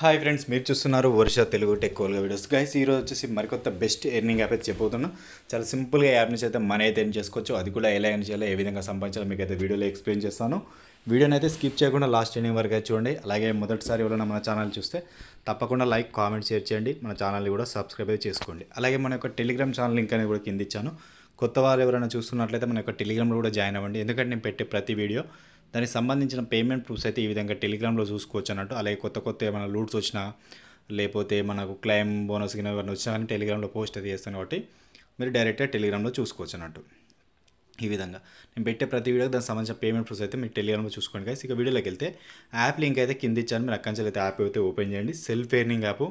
hi friends మీరు చూస్తున్నారు వర్ష తెలుగు టెక్వల్గా వీడియోస్ గైస్ ఈరోజు వచ్చేసి మరికొత్త బెస్ట్ ఎర్నింగ్ యాప్ అయితే చెప్పబోతున్నాను చాలా సింపుల్గా యాప్ నుంచి అయితే మనీ అయితే ఎన్ చేసుకోవచ్చు అది కూడా ఎలా ఎన్ చేయాలో ఏ విధంగా సంపాదించాలో మీకు అయితే వీడియోలో ఎక్స్ప్లెయిన్ చేస్తాను వీడియోని అయితే స్కిప్ చేయకుండా లాస్ట్ ఎర్నింగ్ వరకు అయితే చూడండి అలాగే మొదటిసారి ఎవరైనా మన ఛానల్ చూస్తే తప్పకుండా లైక్ కామెంట్ షేర్ చేయండి మన ఛానల్ని కూడా సబ్స్క్రైబ్ అయితే చేసుకోండి అలాగే మన యొక్క టెలిగ్రామ్ ఛానల్ లింక్ అనేది కూడా కింద ఇచ్చాను కొత్త వారు ఎవరైనా చూస్తున్నట్లయితే మన యొక్క టెలిగ్రామ్లో కూడా జాయిన్ అవ్వండి ఎందుకంటే నేను పెట్టే ప్రతి వీడియో దానికి సంబంధించిన పేమెంట్ ప్రూఫ్స్ అయితే ఈ విధంగా టెలిగ్రామ్లో చూసుకోవచ్చు అన్నట్టు అలాగే కొత్త కొత్త ఏమైనా లూట్స్ వచ్చినా లేకపోతే మనకు క్లైమ్ బోనస్ కింద ఇవన్నీ వచ్చినా కానీ టెలిగ్రామ్లో పోస్ట్ అది చేస్తాను కాబట్టి మీరు డైరెక్ట్గా టెలిగ్రామ్లో చూసుకోవచ్చు అన్నట్టు ఈ విధంగా నేను పెట్టే ప్రతి వీడియోకి దానికి సంబంధించిన పేమెంట్ ప్రూఫ్స్ అయితే మీరు టెలిగ్రామ్లో చూసుకోండి కానీ ఇక వీడియోలోకి వెళ్తే యాప్ లింక్ అయితే కింద ఇచ్చాను మీరు అక్కడి నుంచి అయితే యాప్ అయితే ఓపెన్ చేయండి సెల్ఫ్ ఎర్నింగ్ యాప్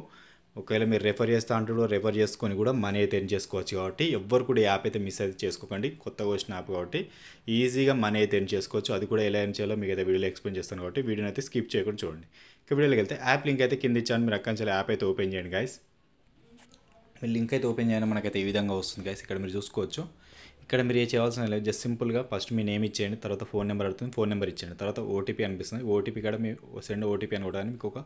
ఒకవేళ మీరు రెఫర్ చేస్తా అంటూ రెఫర్ చేసుకొని కూడా మనీ అయితే ఎర్న్ చేసుకోవచ్చు కాబట్టి ఎవ్వరు కూడా యాప్ అయితే మిస్ అయితే చేసుకోకండి కొత్తగా వచ్చిన యాప్ కాబట్టి ఈజీగా మనీ అయితే ఎర్న్ చేసుకోవచ్చు అది కూడా ఎలా ఎర్న్ చేయాలో మీకు అయితే వీడియోలో ఎక్స్ప్లెయిన్ చేస్తాను కాబట్టి వీడియోని అయితే స్కిప్ చేయకుండా చూడండి ఇక వీడియోకి వెళ్తే యాప్ లింక్ అయితే కింద ఇచ్చాను మీరు అక్కడి యాప్ అయితే ఓపెన్ చేయండి గాయస్ లింక్ అయితే ఓపెన్ చేయడం మనకైతే ఈ విధంగా వస్తుంది గాయస్ ఇక్కడ మీరు చూసుకోవచ్చు ఇక్కడ మీరు ఏ చేయాల్సిన లేదు జస్ట్ సింపుల్గా ఫస్ట్ మీ నేమ్ ఇచ్చేయండి తర్వాత ఫోన్ నెంబర్ అడుగుతుంది ఫోన్ నెంబర్ ఇచ్చేయండి తర్వాత ఓటీపీ అనిపిస్తుంది ఓటీపీ కూడా మీ సెండ్ ఓటీపీ అని కూడా మీకు ఒక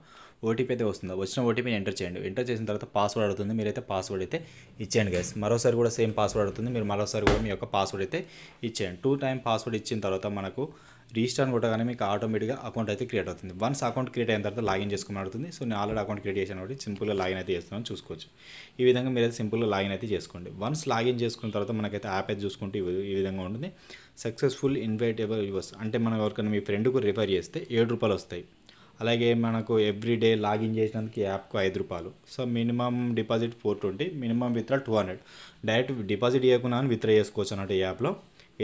ఓటీపీ అయితే వస్తుంది వచ్చిన ఓటీపీని ఎంటర్ చేయండి ఎంటర్ చేసిన తర్వాత పాస్వర్డ్ అడుగుతుంది మీరైతే పాస్వర్డ్ అయితే ఇచ్చేయండి గైస్ మరోసారి కూడా సేమ్ పాస్వర్డ్ అడుగుతుంది మీరు మరోసారి కూడా మీ యొక్క పాస్వర్డ్ అయితే ఇచ్చేయండి టూ టైం పాస్వర్డ్ ఇచ్చిన తర్వాత మనకు రిజిస్టర్ అని కొట్టగానే మీకు ఆటోమేటిక్గా అకౌంట్ అయితే క్రియేట్ అవుతుంది వన్స్ అకౌంట్ క్రియేట్ అయిన తర్వాత లాగిన్ చేసుకోమని అడుగుతుంది సో నేను ఆల్రెడీ అకౌంట్ క్రియేట్ చేశాను కాబట్టి సింపుల్గా లాగిన్ అయితే చేస్తున్నాను చూసుకోవచ్చు ఈ విధంగా మీరు సింపుల్గా లాగిన్ అయితే చేసుకోండి వన్స్ లాగిన్ చేసుకున్న తర్వాత మనకైతే యాప్ అయితే చూసుకుంటే ఈ విధంగా ఉంటుంది సక్సెస్ఫుల్ ఇన్వైటేబుల్ యూస్ యూవర్స్ అంటే మనం ఎవరికైనా మీ ఫ్రెండ్కు రిఫర్ చేస్తే ఏడు రూపాయలు వస్తాయి అలాగే మనకు ఎవ్రీ డే లాగిన్ చేసినందుకు యాప్కు ఐదు రూపాయలు so minimum deposit four twenty minimum withdraw two hundred direct deposit చేయకుండా విత్డ్రా చేసుకోవచ్చు అన్నట్టు ఈ యాప్లో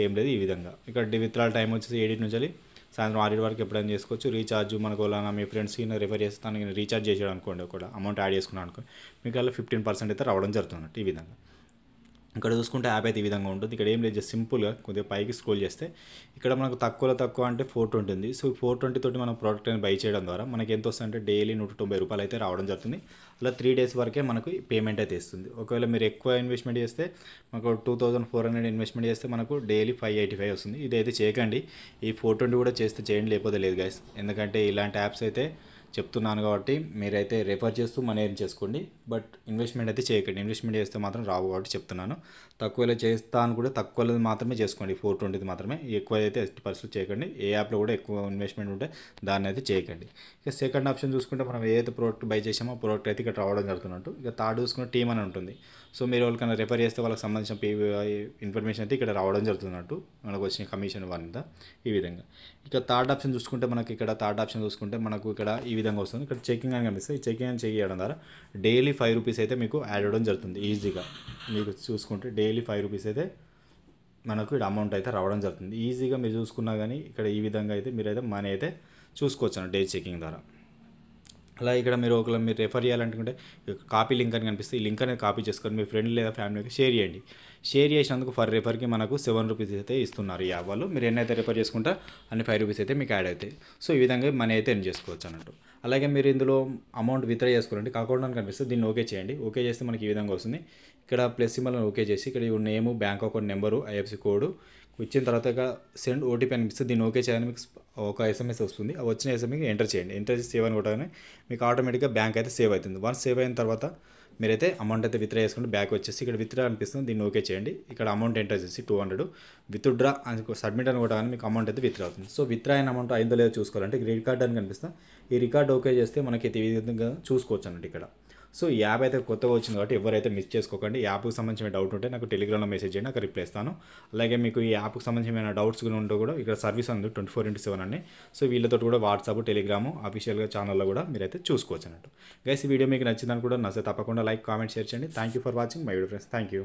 ఏం లేదు ఈ విధంగా ఇక్కడ విత్డ్రాల టైం వచ్చేసి ఏడింటి నుంచి సాయంత్రం ఆరింటి వరకు ఎప్పుడైనా చేసుకోవచ్చు రీఛార్జ్ మనకు అలానా మీ ఫ్రెండ్స్కి రిఫర్ చేస్తాను రీఛార్జ్ చేసేయడం అనుకోండి ఒకటి అమౌంట్ యాడ్ చేసుకున్నాను అనుకోండి మీకు అలా ఫిఫ్టీన్ పర్సెంట్ అయితే రావడం జరుగుతుంది ఈ విధంగా ఇక్కడ చూసుకుంటే యాప్ అయితే ఈ విధంగా ఉంటుంది ఇక్కడ ఏం లేదు సింపుల్గా కొద్దిగా పైకి స్క్రోల్ చేస్తే ఇక్కడ మనకు తక్కువలో తక్కువ అంటే four twenty so four twenty తోటి మనం ప్రోడక్ట్ బై చేయడం ద్వారా మనకి ఎంత వస్తుందంటే డైలీ నూట తొంభై రూపాయలు అయితే రావడం జరుగుతుంది అలా త్రీ డేస్ వరకే మనకు పేమెంట్ అయితే ఇస్తుంది ఒకవేళ మీరు ఎక్కువ ఇన్వెస్ట్మెంట్ చేస్తే మనకు two thousand four hundred investment చేస్తే మనకు డైలీ ఫైవ్ ఎయిటీ ఫైవ్ వస్తుంది ఇదైతే చేయకండి ఈ ఫోర్ ట్వంటీ కూడా చేస్తే చేయండి లేకపోతే లేదు గాయస్ ఎందుకంటే ఇలాంటి యాప్స్ అయితే చెప్తున్నాను కాబట్టి మీరైతే రెఫర్ చేస్తూ మనీ ఎర్న్ చేసుకోండి బట్ ఇన్వెస్ట్మెంట్ అయితే చేయకండి ఇన్వెస్ట్మెంట్ చేస్తే మాత్రం రావు కాబట్టి చెప్తున్నాను తక్కువలో చేస్తాను కూడా తక్కువలో మాత్రమే చేసుకోండి ఫోర్ ట్వంటీది మాత్రమే ఎక్కువ అయితే ఎట్టి పరిస్థితులు చేయకండి ఏ యాప్లో కూడా ఎక్కువ ఇన్వెస్ట్మెంట్ ఉంటే దాన్ని అయితే చేయకండి ఇక సెకండ్ ఆప్షన్ చూసుకుంటే మనం ఏదైతే ప్రోడక్ట్ బై చేసామో ప్రోడక్ట్ అయితే ఇక్కడ రావడం జరుగుతున్నట్టు ఇక థర్డ్ చూసుకుంటే టీమ్ అని ఉంటుంది సో మీరు వాళ్ళకన్నా రిఫర్ చేస్తే వాళ్ళకి సంబంధించిన పే ఇన్ఫర్మేషన్ అయితే ఇక్కడ రావడం జరుగుతున్నట్టు మనకు వచ్చిన కమిషన్ వంద ఈ విధంగా ఇక థర్డ్ ఆప్షన్ చూసుకుంటే మనకి ఇక్కడ థర్డ్ ఆప్షన్ చూసుకుంటే మనకు ఇక్కడ ఈ విధంగా వస్తుంది ఇక్కడ చెకింగ్ అని కనిపిస్తుంది చెకింగ్ అని చేయడం ద్వారా డైలీ ఫైవ్ రూపీస్ అయితే మీకు యాడ్ అవ్వడం జరుగుతుంది ఈజీగా మీకు చూసుకుంటే డైలీ ఫైవ్ రూపీస్ అయితే మనకు ఇక్కడ అమౌంట్ అయితే రావడం జరుగుతుంది ఈజీగా మీరు చూసుకున్నా కానీ ఇక్కడ ఈ విధంగా అయితే మీరు అయితే మనీ అయితే చూసుకోవచ్చు డే చెకింగ్ ద్వారా అలా ఇక్కడ మీరు ఒకవేళ మీరు రెఫర్ చేయాలనుకుంటే కాపీ లింక్ అని కనిపిస్తే ఈ లింక్ అనేది కాపీ చేసుకొని మీ ఫ్రెండ్ లేదా ఫ్యామిలీకి షేర్ చేయండి షేర్ చేసినందుకు ఫర్ రెఫర్కి మనకు సెవెన్ రూపీస్ అయితే ఇస్తున్నారు ఈ యాప్ వాళ్ళు మీరు ఎన్నైతే రెఫర్ చేసుకుంటా అన్ని ఫైవ్ రూపీస్ అయితే మీకు యాడ్ అవుతాయి సో ఈ విధంగా మనీ అయితే ఎన్ చేసుకోవచ్చు అన్నట్టు అలాగే మీరు ఇందులో అమౌంట్ విత్డ్రా చేసుకోండి అకౌంట్ అని కనిపిస్తే దీన్ని ఓకే చేయండి ఓకే చేస్తే మనకి ఈ విధంగా వస్తుంది ఇక్కడ ప్లస్ సింబల్ని ఓకే చేసి ఇక్కడ name bank account number IFSC code ఇచ్చిన తర్వాత సెండ్ ఓటీపీ అనిపిస్తే దీన్ని ఓకే చేయాలని మీకు ఒక ఎస్ఎంఎస్ వస్తుంది అవి వచ్చిన ఎస్ఎంఎస్ ఎంటర్ చేయండి ఎంటర్ చేసి సేవ్ అని కొట్టగానే మీకు ఆటోమేటిక్గా బ్యాంక్ అయితే సేవ్ అవుతుంది వన్స్ సేవ్ అయిన తర్వాత మీరైతే అమౌంట్ అయితే విత్డ్రా చేసుకుంటే బ్యాక్ వచ్చేసి ఇక్కడ విత్డ్రా అనిపిస్తుంది దీన్ని ఓకే చేయండి ఇక్కడ అమౌంట్ ఎంటర్ చేసి టూ హండ్రెడ్ విత్డ్రా అని సబ్మిట్ అని కూడా మీకు అమౌంట్ అయితే విత్డ్రా అవుతుంది సో విత్డ్రా అయిన అమౌంట్ అయిందో లేదో చూసుకోవాలంటే రికార్డ్ అని కనిపిస్తాం ఈ రికార్డ్ ఓకే చేస్తే మనకి ఈ విధంగా చూసుకోవచ్చు అన్నట్టు ఇక్కడ సో ఈ యాప్ అయితే కొత్తగా వచ్చింది కాబట్టి ఎవరైతే మిస్ చేసుకోకండి యాప్కి సంబంధించిన డౌట్ ఉంటే నాకు టెలిగ్రామ్లో మెసేజ్ చేయండి అక్కడ రిప్లై ఇస్తాను అలాగే మీకు ఈ యాప్కి సంబంధించిన డౌట్స్ కూడా ఉంటే కూడా ఇక్కడ సర్వీస్ ఉంది ట్వంటీ ఫోర్ ఇంటూ సెవెన్ అని సో వీళ్ళతో కూడా వాట్సాప్ టెలిగ్రామ్ అఫీషియల్గా ఛానల్లో కూడా మీరైతే చూసుకోవచ్చు అన్నట్టు గైస్ ఈ వీడియో మీకు నచ్చిందని కూడా నచ్చే తప్పకుండా లైక్ కామెంట్ షేర్ చేయండి thank you for watching my video friends thank you